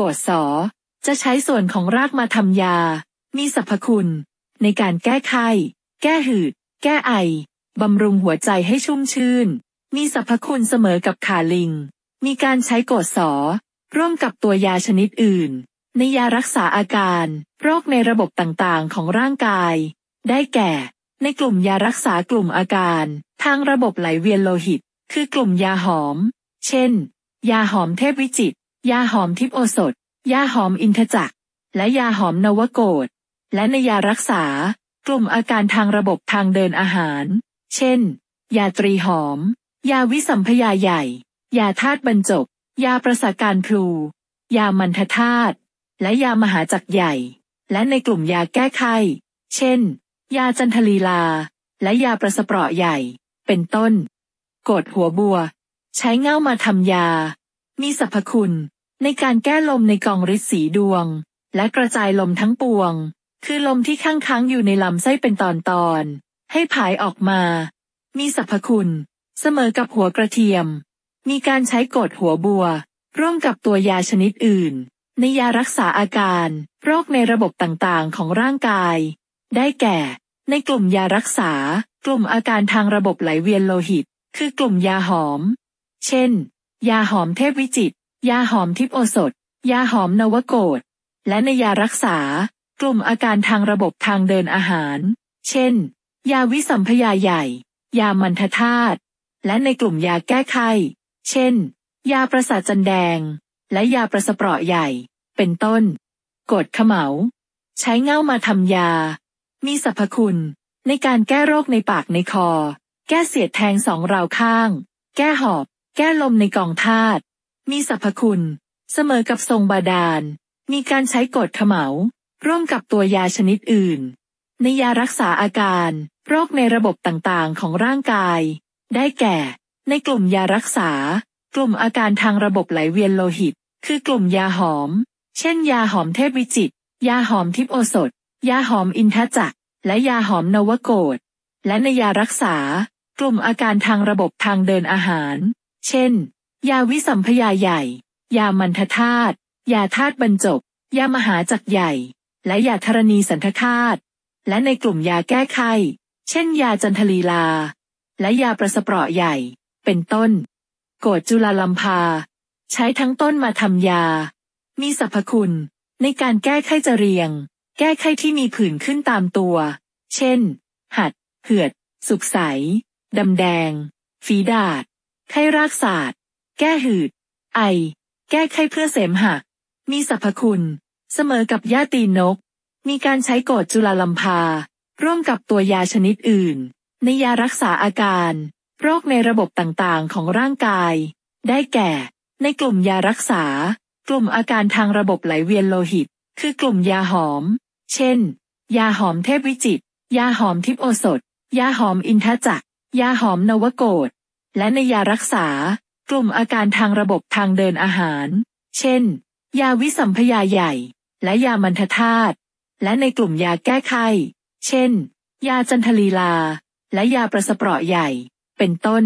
โกดสอจะใช้ส่วนของรากมาทำยา มีสรรพคุณ ในการแก้ไข้ แก้หืด แก้ไอบำรุงหัวใจให้ชุ่มชื่น มีสรรพคุณเสมอกับขาลิง มีการใช้โกดสอร่วมกับตัวยาชนิดอื่น ในยารักษาอาการ โรคในระบบต่างๆของร่างกาย ได้แก่ ในกลุ่มยารักษากลุ่มอาการ ทางระบบไหลเวียนโลหิต คือกลุ่มยาหอม เช่น ยาหอมเทพวิจิตยาหอมทิพโอสถยาหอมอินทจักรและยาหอมนวโกดและในยารักษา กลุ่มอาการทางระบบทางเดินอาหาร เช่น ยาตรีหอม ยาวิสัมพยาใหญ่ ยาธาตุบรรจบยาประสาการพลูยามันทธาตุและยามหาจักรใหญ่ และในกลุ่มยาแก้ไขเช่น ยาจันทลีลา และยาประสเปราะใหญ่ เป็นต้นกดหัวบัว ใช้เงามาทำยา มีสรรพคุณในการแก้ลมในกองฤทธิ์สีดวง และกระจายลมทั้งปวง คือลมที่ค้างค้างอยู่ในลำไส้เป็นตอนตอนให้ผายออกมา มีสรรพคุณ เสมอกับหัวกระเทียม มีการใช้กดหัวบัว ร่วมกับตัวยาชนิดอื่น ในยารักษาอาการ โรคในระบบต่างๆของร่างกาย ได้แก่ ในกลุ่มยารักษา กลุ่มอาการทางระบบไหลเวียนโลหิต คือกลุ่มยาหอม เช่น ยาหอมเทพวิจิตยาหอมทิพโอสถ ยาหอมนวโกดและในยารักษา กลุ่มอาการทางระบบทางเดินอาหาร เช่น ยาวิสัมพยาใหญ่ ยามันทธาตุและในกลุ่มยาแก้ไขเช่น ยาประสาทจันแดง และยาประสเปราะใหญ่ เป็นต้นกดขมเหลาใช้เง่ามาทำยา มีสรรพคุณในการแก้โรคในปากในคอ แก้เสียดแทงสองราวข้าง แก้หอบ แก้ลมในกองธาตุมีสรรพคุณ เสมอกับทรงบาดาล มีการใช้กดขมเหลาร่วมกับตัวยาชนิดอื่น ในยารักษาอาการโรคในระบบต่างๆของร่างกาย ได้แก่ ในกลุ่มยารักษา กลุ่มอาการทางระบบไหลเวียนโลหิต คือกลุ่มยาหอม เช่น ยาหอมเทพวิจิต ยาหอมทิพโอสถยาหอมอินทจักร และยาหอมนวโกดและในยารักษา กลุ่มอาการทางระบบทางเดินอาหาร เช่นยาวิสัมพยาใหญ่ ยามันทธาตุ ยาธาตุบรรจบ ยามหาจักใหญ่ และยาธรณีสันทธาตุและในกลุ่มยาแก้ไข เช่น ยาจันทลีลา และยาประสเปราะใหญ่ เป็นต้น โกดจุลาลัมพา ใช้ทั้งต้นมาทำยา มีสรรพคุณในการแก้ไขจเรียง แก้ไขที่มีผื่นขึ้นตามตัว เช่น หัดเหือด สุกใสดำแดง ฝีดาดไข้รากศาสตร์แก้หืด ไอ แก้ไข้เพื่อเสมหะ มีสรรพคุณ เสมอกับยาตีนก มีการใช้กดจุลาลัมพา ร่วมกับตัวยาชนิดอื่น ในยารักษาอาการ โรคในระบบต่าง ๆของร่างกาย ได้แก่ ในกลุ่มยารักษา กลุ่มอาการทางระบบไหลเวียนโลหิต คือกลุ่มยาหอม เช่น ยาหอมเทพวิจิต ยาหอมทิพโอสถยาหอมอินทจัก ยาหอมนวโกดและในยารักษากลุ่มอาการทางระบบทางเดินอาหาร เช่น ยาวิสัมพยาใหญ่ และยามันทธาตุและในกลุ่มยาแก้ไขเช่น ยาจันทลีลา และยาประสเปราะใหญ่ เป็นต้น